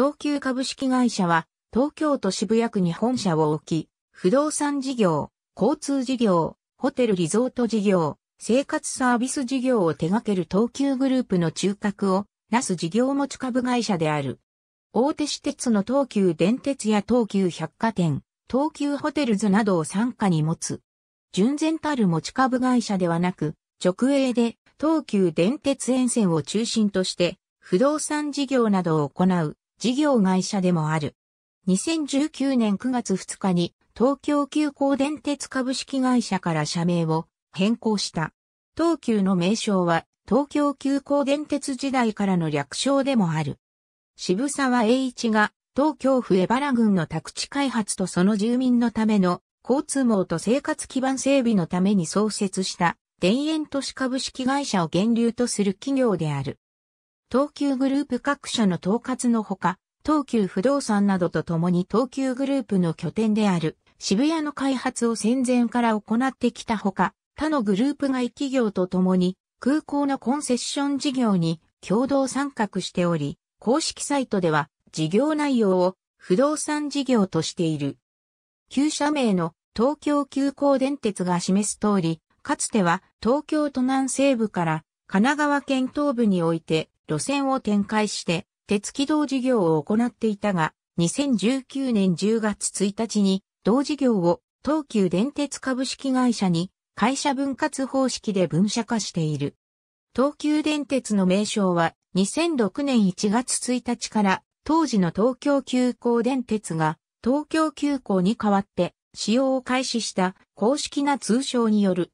東急株式会社は、東京都渋谷区に本社を置き、不動産事業、交通事業、ホテルリゾート事業、生活サービス事業を手掛ける東急グループの中核を、なす事業持ち株会社である。大手私鉄の東急電鉄や東急百貨店、東急ホテルズなどを傘下に持つ。純然たる持ち株会社ではなく、直営で東急電鉄沿線を中心として、不動産事業などを行う事業会社でもある。2019年9月2日に東京急行電鉄株式会社から社名を変更した。東急の名称は東京急行電鉄時代からの略称でもある。渋沢栄一が東京府江原郡の宅地開発とその住民のための交通網と生活基盤整備のために創設した田園都市株式会社を源流とする企業である。東急グループ各社の統括のほか、東急不動産などと共に東急グループの拠点である渋谷の開発を戦前から行ってきたほか、他のグループ外企業と共に空港のコンセッション事業に共同参画しており、公式サイトでは事業内容を不動産事業としている。旧社名の東京急行電鉄が示す通り、かつては東京都南西部から神奈川県東部において路線を展開して、鉄軌道事業を行っていたが、2019年10月1日に、同事業を東急電鉄株式会社に会社分割方式で分社化している。東急電鉄の名称は2006年1月1日から当時の東京急行電鉄が東京急行に代わって使用を開始した公式な通称による。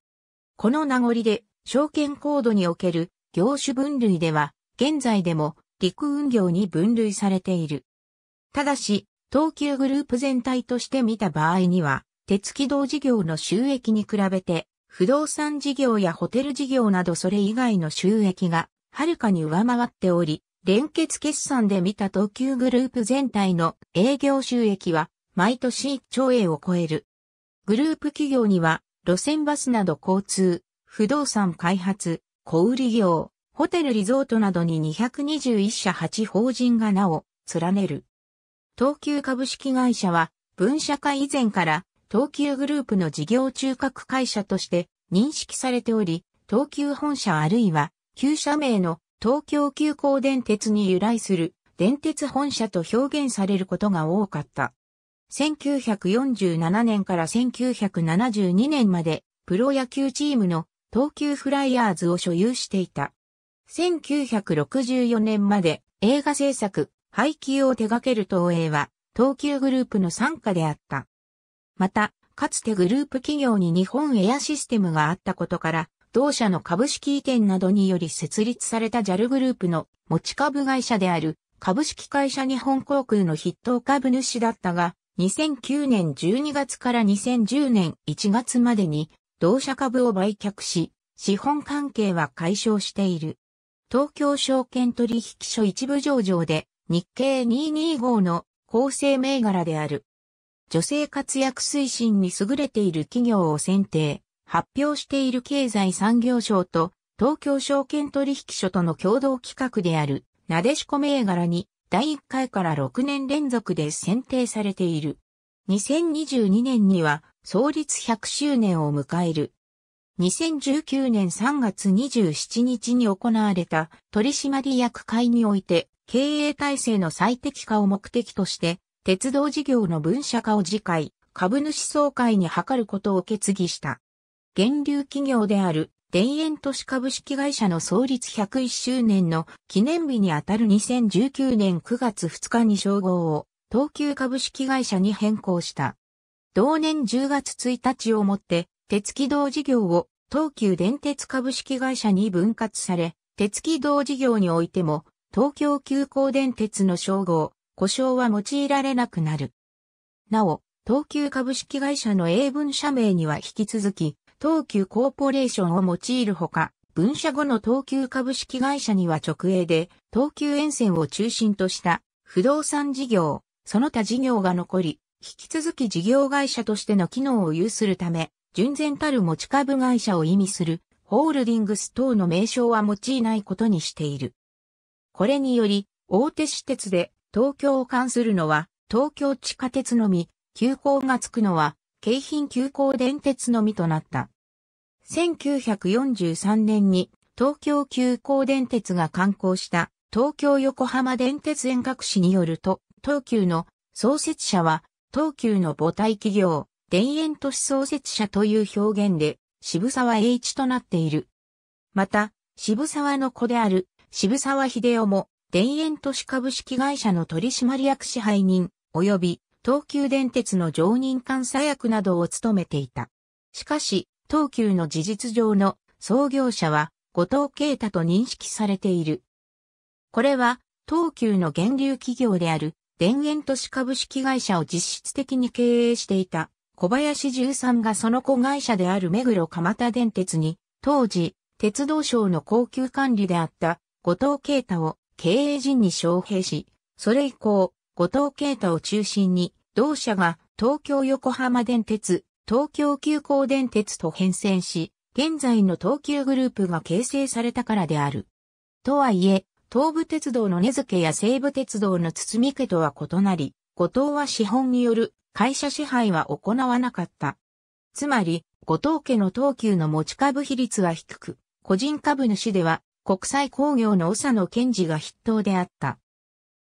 この名残で証券コードにおける業種分類では現在でも陸運業に分類されている。ただし、東急グループ全体として見た場合には、鉄軌道事業の収益に比べて、不動産事業やホテル事業などそれ以外の収益が、はるかに上回っており、連結決算で見た東急グループ全体の営業収益は、毎年1兆円を超える。グループ企業には、路線バスなど交通、不動産開発、小売業、ホテルリゾートなどに221社8法人が名を連ねる。東急株式会社は分社化以前から東急グループの事業中核会社として認識されており、東急本社あるいは旧社名の東京急行電鉄に由来する電鉄本社と表現されることが多かった。1947年から1972年までプロ野球チームの東急フライヤーズを所有していた。1964年まで映画制作、配給を手掛ける東映は、東急グループの参加であった。また、かつてグループ企業に日本エアシステムがあったことから、同社の株式移転などにより設立された JAL グループの持ち株会社である株式会社日本航空の筆頭株主だったが、2009年12月から2010年1月までに同社株を売却し、資本関係は解消している。東京証券取引所一部上場で日経225の構成銘柄である。女性活躍推進に優れている企業を選定、発表している経済産業省と東京証券取引所との共同企画である、なでしこ銘柄に第1回から6年連続で選定されている。2022年には創立100周年を迎える2019年3月27日に行われた取締役会において経営体制の最適化を目的として鉄道事業の分社化を次回株主総会に諮ることを決議した。源流企業である田園都市株式会社の創立101周年の記念日にあたる2019年9月2日に称号を東急株式会社に変更した。同年10月1日をもって鉄軌道事業を東急電鉄株式会社に分割され、鉄軌道事業においても、東京急行電鉄の称号、故障は用いられなくなる。なお、東急株式会社の英文社名には引き続き、東急コーポレーションを用いるほか、分社後の東急株式会社には直営で、東急沿線を中心とした不動産事業、その他事業が残り、引き続き事業会社としての機能を有するため、純然たる持ち株会社を意味するホールディングス等の名称は用いないことにしている。これにより、大手私鉄で東京を関するのは東京地下鉄のみ、急行がつくのは京浜急行電鉄のみとなった。1943年に東京急行電鉄が刊行した東京横浜電鉄遠隔誌によると、東急の創設者は東急の母体企業田園都市創設者という表現で、渋沢栄一となっている。また、渋沢の子である、渋沢秀夫も、田園都市株式会社の取締役支配人、及び、東急電鉄の常任監査役などを務めていた。しかし、東急の事実上の創業者は、後藤啓太と認識されている。これは、東急の源流企業である、田園都市株式会社を実質的に経営していた小林十三がその子会社である目黒蒲田電鉄に、当時、鉄道省の高級管理であった後藤啓太を経営陣に招聘し、それ以降、後藤啓太を中心に、同社が東京横浜電鉄、東京急行電鉄と変遷し、現在の東急グループが形成されたからである。とはいえ、東武鉄道の根付や西武鉄道の堤家とは異なり、後藤は資本による会社支配は行わなかった。つまり、後藤家の東急の持ち株比率は低く、個人株主では国際工業の長野健治が筆頭であった。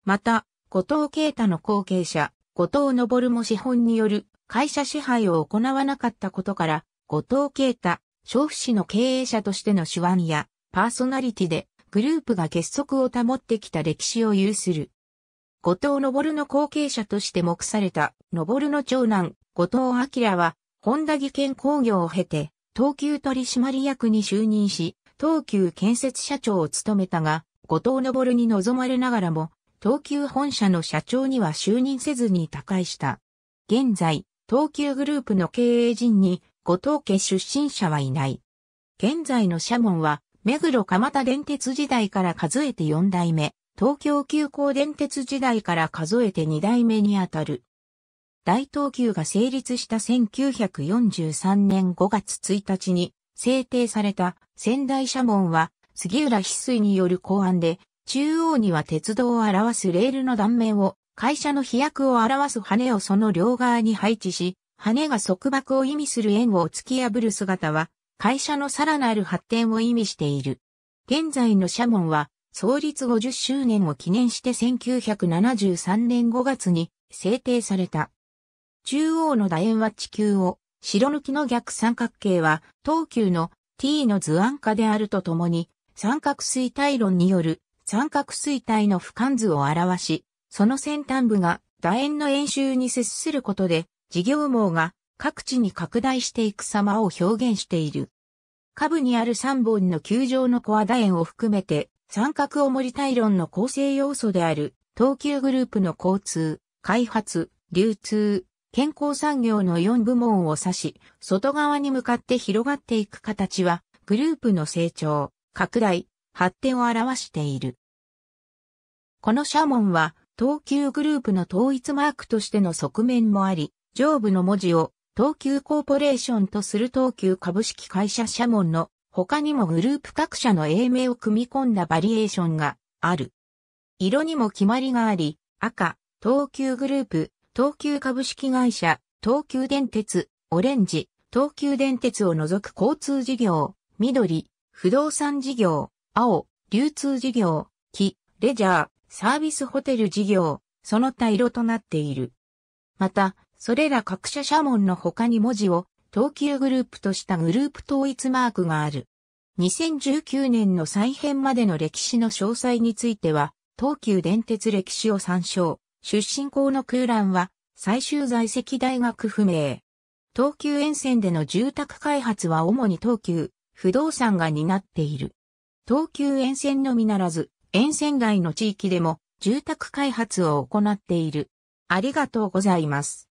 また、後藤慶太の後継者、後藤昇も資本による会社支配を行わなかったことから、後藤慶太、調布市の経営者としての手腕やパーソナリティでグループが結束を保ってきた歴史を有する。後藤昇の後継者として目された、昇の長男、後藤明は、本田技研工業を経て、東急取締役に就任し、東急建設社長を務めたが、後藤昇に望まれながらも、東急本社の社長には就任せずに他界した。現在、東急グループの経営陣に、後藤家出身者はいない。現在の社門は、目黒蒲田電鉄時代から数えて4代目。東京急行電鉄時代から数えて2代目にあたる。大東急が成立した1943年5月1日に制定された仙台社門は杉浦翡翠による考案で中央には鉄道を表すレールの断面を会社の飛躍を表す羽をその両側に配置し羽が束縛を意味する円を突き破る姿は会社のさらなる発展を意味している。現在の社門は創立50周年を記念して1973年5月に制定された。中央の楕円は地球を、白抜きの逆三角形は東急の t の図案化であるとともに、三角錐体論による三角錐体の俯瞰図を表し、その先端部が楕円の円周に接することで、事業網が各地に拡大していく様を表現している。下部にある3本の球状のコア楕円を含めて三角おもり体論の構成要素である、東急グループの交通、開発、流通、健康産業の4部門を指し、外側に向かって広がっていく形は、グループの成長、拡大、発展を表している。この社門は、東急グループの統一マークとしての側面もあり、上部の文字を東急コーポレーションとする東急株式会社社門の他にもグループ各社の英名を組み込んだバリエーションがある。色にも決まりがあり、赤、東急グループ、東急株式会社、東急電鉄、オレンジ、東急電鉄を除く交通事業、緑、不動産事業、青、流通事業、木、レジャー、サービスホテル事業、その他色となっている。また、それら各社社門の他に文字を東急グループとしたグループ統一マークがある。2019年の再編までの歴史の詳細については、東急電鉄歴史を参照。出身校の空欄は、最終在籍大学不明。東急沿線での住宅開発は主に東急、不動産が担っている。東急沿線のみならず、沿線外の地域でも住宅開発を行っている。ありがとうございます。